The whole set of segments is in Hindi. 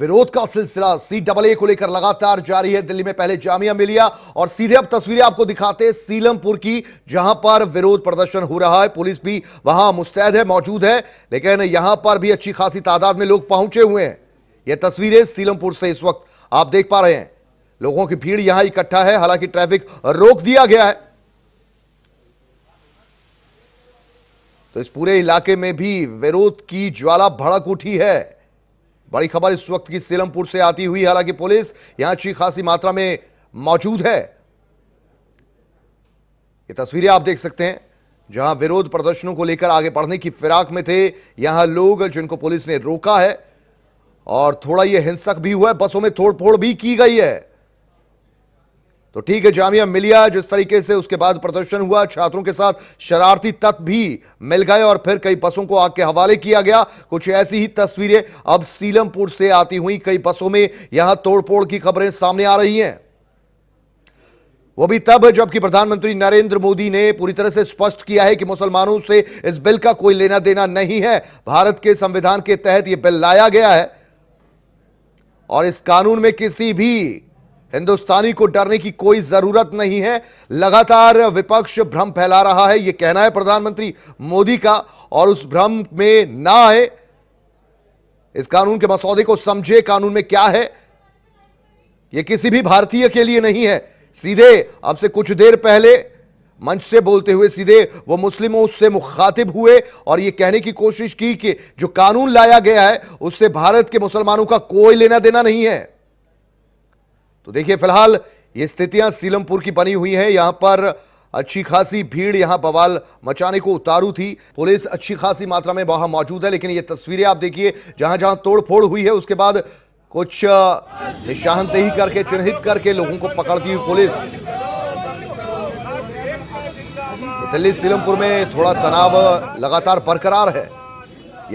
विरोध का सिलसिला सी डबल ए को लेकर लगातार जारी है दिल्ली में पहले जामिया मिलिया और सीधे अब तस्वीरें आपको दिखाते हैं सीलमपुर की जहां पर विरोध प्रदर्शन हो रहा है पुलिस भी वहां मुस्तैद है मौजूद है लेकिन यहां पर भी अच्छी खासी तादाद में लोग पहुंचे हुए हैं यह तस्वीरें सीलमपुर से इस वक्त आप देख पा रहे हैं लोगों की भीड़ यहां इकट्ठा है हालांकि ट्रैफिक रोक दिया गया है तो इस पूरे इलाके में भी विरोध की ज्वाला भड़क उठी है बड़ी खबर इस वक्त की सेलमपुर से आती हुई हालांकि पुलिस यहां अच्छी खासी मात्रा में मौजूद है ये तस्वीरें आप देख सकते हैं जहां विरोध प्रदर्शनों को लेकर आगे बढ़ने की फिराक में थे यहां लोग जिनको पुलिस ने रोका है और थोड़ा यह हिंसक भी हुआ है बसों में तोड़फोड़ भी की गई है तो ठीक है जामिया मिलिया जिस तरीके से उसके बाद प्रदर्शन हुआ छात्रों के साथ शरारती तत्व भी मिल गए और फिर कई बसों को आग के हवाले किया गया कुछ ऐसी ही तस्वीरें अब सीलमपुर से आती हुई कई बसों में यहां तोड़फोड़ की खबरें सामने आ रही हैं वो भी तब जबकि प्रधानमंत्री नरेंद्र मोदी ने पूरी तरह से स्पष्ट किया है कि मुसलमानों से इस बिल का कोई लेना देना नहीं है भारत के संविधान के तहत यह बिल लाया गया है और इस कानून में किसी भी हिंदुस्तानी को डरने की कोई जरूरत नहीं है लगातार विपक्ष भ्रम फैला रहा है यह कहना है प्रधानमंत्री मोदी का और उस भ्रम में ना आए इस कानून के मसौदे को समझे कानून में क्या है यह किसी भी भारतीय के लिए नहीं है सीधे अब से कुछ देर पहले मंच से बोलते हुए सीधे वो मुस्लिमों से मुखातिब हुए और ये कहने की कोशिश की कि जो कानून लाया गया है उससे भारत के मुसलमानों का कोई लेना देना नहीं है तो देखिए फिलहाल ये स्थितियां सीलमपुर की बनी हुई हैं यहां पर अच्छी खासी भीड़ यहां बवाल मचाने को उतारू थी पुलिस अच्छी खासी मात्रा में वहां मौजूद है लेकिन ये तस्वीरें आप देखिए जहां जहां तोड़फोड़ हुई है उसके बाद कुछ निशानदेही करके चिन्हित करके लोगों को पकड़ती हुई पुलिस तो दिल्ली सीलमपुर में थोड़ा तनाव लगातार बरकरार है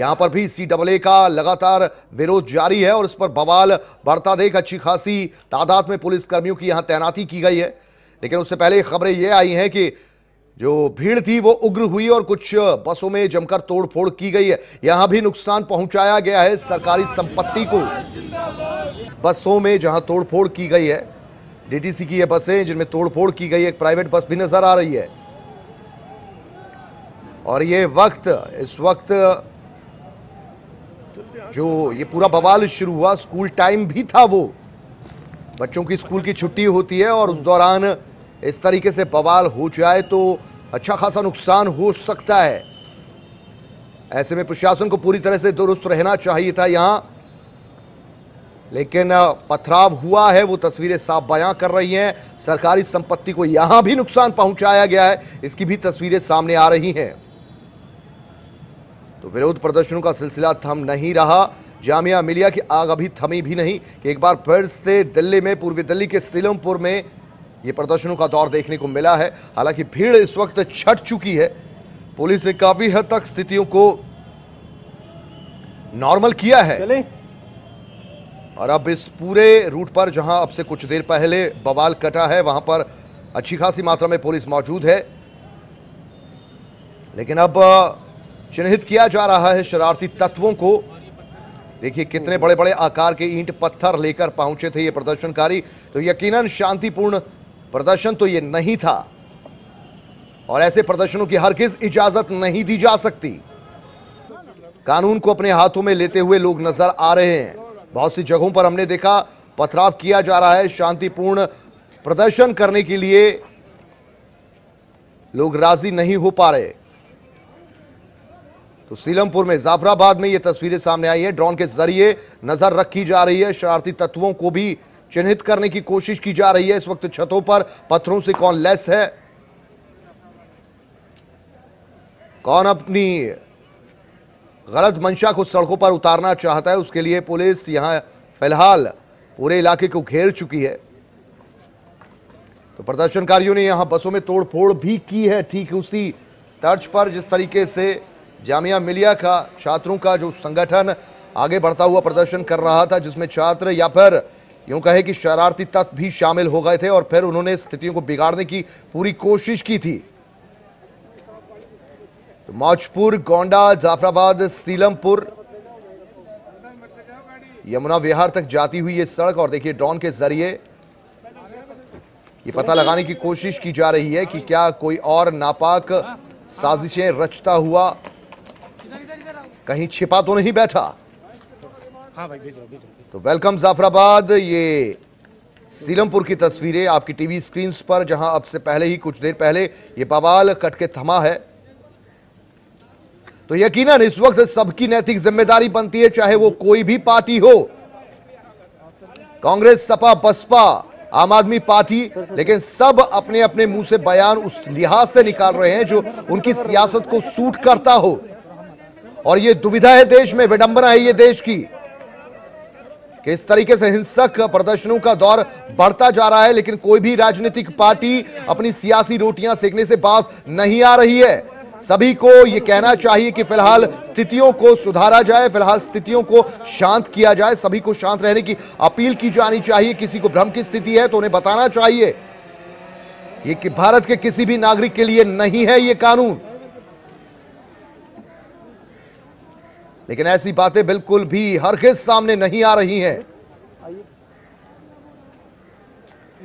यहां पर भी सी डबल ए का लगातार विरोध जारी है और इस पर बवाल बढ़ता देख अच्छी खासी तादाद में पुलिसकर्मियों की यहां तैनाती की गई है लेकिन उससे पहले खबरें यह आई हैं कि जो भीड़ थी वो उग्र हुई और कुछ बसों में जमकर तोड़फोड़ की गई है यहां भी नुकसान पहुंचाया गया है सरकारी संपत्ति को बसों में जहां तोड़फोड़ की गई है डीटीसी की ये बसें जिनमें तोड़फोड़ की गई एक प्राइवेट बस भी नजर आ रही है और ये वक्त इस वक्त जो ये पूरा बवाल शुरू हुआ स्कूल टाइम भी था वो बच्चों की स्कूल की छुट्टी होती है और उस दौरान इस तरीके से बवाल हो जाए तो अच्छा खासा नुकसान हो सकता है ऐसे में प्रशासन को पूरी तरह से दुरुस्त रहना चाहिए था यहाँ लेकिन पथराव हुआ है वो तस्वीरें साफ बयां कर रही हैं सरकारी संपत्ति को यहाँ भी नुकसान पहुँचाया गया है इसकी भी तस्वीरें सामने आ रही हैं तो विरोध प्रदर्शनों का सिलसिला थम नहीं रहा जामिया मिलिया की आग अभी थमी भी नहीं कि एक बार फिर से दिल्ली में पूर्वी दिल्ली के सीलमपुर में ये प्रदर्शनों का दौर देखने को मिला है हालांकि भीड़ इस वक्त छट चुकी है पुलिस ने काफी हद तक स्थितियों को नॉर्मल किया है और अब इस पूरे रूट पर जहां अब से कुछ देर पहले बवाल कटा है वहां पर अच्छी खासी मात्रा में पुलिस मौजूद है लेकिन अब चिन्हित किया जा रहा है शरारती तत्वों को देखिए कितने बड़े बड़े आकार के ईंट पत्थर लेकर पहुंचे थे ये प्रदर्शनकारी तो यकीनन शांतिपूर्ण प्रदर्शन तो ये नहीं था और ऐसे प्रदर्शनों की हर किस इजाजत नहीं दी जा सकती कानून को अपने हाथों में लेते हुए लोग नजर आ रहे हैं बहुत सी जगहों पर हमने देखा पथराव किया जा रहा है शांतिपूर्ण प्रदर्शन करने के लिए लोग राजी नहीं हो पा रहे तो सीलमपुर में जाफराबाद में ये तस्वीरें सामने आई है ड्रोन के जरिए नजर रखी जा रही है शरारती तत्वों को भी चिन्हित करने की कोशिश की जा रही है इस वक्त छतों पर पत्थरों से कौन लेस है कौन अपनी गलत मंशा को सड़कों पर उतारना चाहता है उसके लिए पुलिस यहां फिलहाल पूरे इलाके को घेर चुकी है तो प्रदर्शनकारियों ने यहां बसों में तोड़फोड़ भी की है ठीक उसी तर्ज पर जिस तरीके से जामिया मिलिया का छात्रों का जो संगठन आगे बढ़ता हुआ प्रदर्शन कर रहा था जिसमें छात्र या फिर यूं कहे कि शरारती तत्व भी शामिल हो गए थे और फिर उन्होंने स्थितियों को बिगाड़ने की पूरी कोशिश की थी तो मौजपुर गोंडा जाफराबाद सीलमपुर यमुना विहार तक जाती हुई ये सड़क और देखिए ड्रोन के जरिए ये पता लगाने की कोशिश की जा रही है कि क्या कोई और नापाक साजिशें रचता हुआ कहीं छिपा तो नहीं बैठा हाँ भाई भेजो भेजो तो वेलकम जाफराबाद ये सीलमपुर की तस्वीरें आपकी टीवी स्क्रीन पर जहां अब से पहले ही कुछ देर पहले ये बवाल कट के थमा है तो यकीनन इस वक्त सबकी नैतिक जिम्मेदारी बनती है चाहे वो कोई भी पार्टी हो कांग्रेस सपा बसपा आम आदमी पार्टी लेकिन सब अपने अपने मुंह से बयान उस लिहाज से निकाल रहे हैं जो उनकी सियासत को सूट करता हो और ये दुविधा है देश में विडंबना है ये देश की कि इस तरीके से हिंसक प्रदर्शनों का दौर बढ़ता जा रहा है लेकिन कोई भी राजनीतिक पार्टी अपनी सियासी रोटियां सेकने से पास नहीं आ रही है सभी को ये कहना चाहिए कि फिलहाल स्थितियों को सुधारा जाए फिलहाल स्थितियों को शांत किया जाए सभी को शांत रहने की अपील की जानी चाहिए किसी को भ्रम की स्थिति है तो उन्हें बताना चाहिए ये कि भारत के किसी भी नागरिक के लिए नहीं है ये कानून लेकिन ऐसी बातें बिल्कुल भी हर किस सामने नहीं आ रही हैं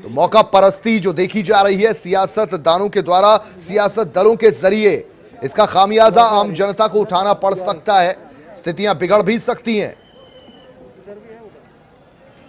तो मौका परस्ती जो देखी जा रही है सियासत दानों के द्वारा सियासत दलों के जरिए इसका खामियाजा आम जनता को उठाना पड़ सकता है स्थितियां बिगड़ भी सकती हैं